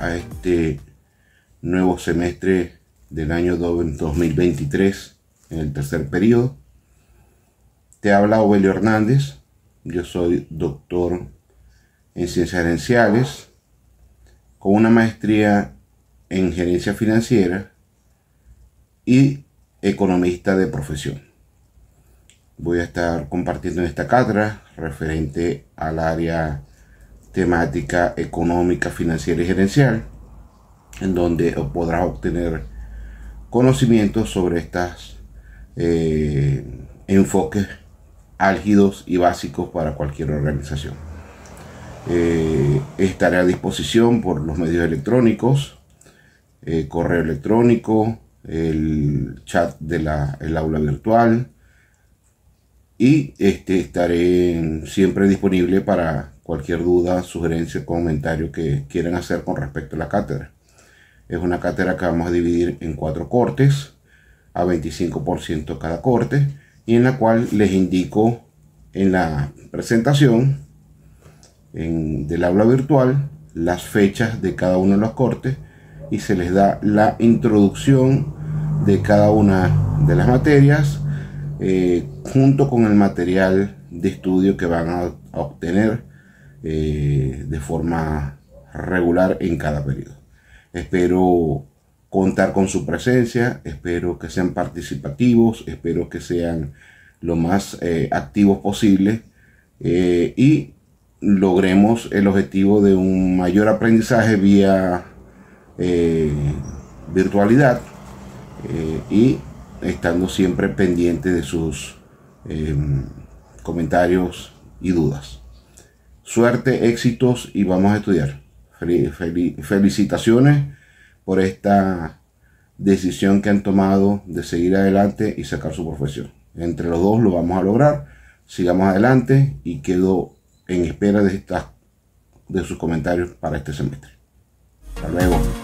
a este nuevo semestre del año 2023, en el tercer periodo. Te habla Obelio Hernández, yo soy doctor en ciencias gerenciales, con una maestría en gerencia financiera y economista de profesión. Voy a estar compartiendo esta cátedra referente al área temática económica, financiera y gerencial, en donde podrás obtener conocimientos sobre estos eh, enfoques álgidos y básicos para cualquier organización. Eh, estaré a disposición por los medios electrónicos, eh, correo electrónico, el chat del el aula virtual, y este, estaré siempre disponible para cualquier duda, sugerencia, o comentario que quieran hacer con respecto a la cátedra. Es una cátedra que vamos a dividir en cuatro cortes, a 25% cada corte, y en la cual les indico en la presentación del aula virtual las fechas de cada uno de los cortes y se les da la introducción de cada una de las materias, eh, junto con el material de estudio que van a, obtener eh, de forma regular en cada periodo. Espero contar con su presencia, espero que sean participativos, espero que sean lo más eh, activos posible eh, y logremos el objetivo de un mayor aprendizaje vía virtualidad y estando siempre pendiente de sus Em, comentarios y dudas. Suerte, éxitos y vamos a estudiar. felicitaciones por esta decisión que han tomado de seguir adelante y sacar su profesión. Entre los dos lo vamos a lograr. Sigamos adelante y quedo en espera de, estas, de sus comentarios para este semestre. Hasta luego.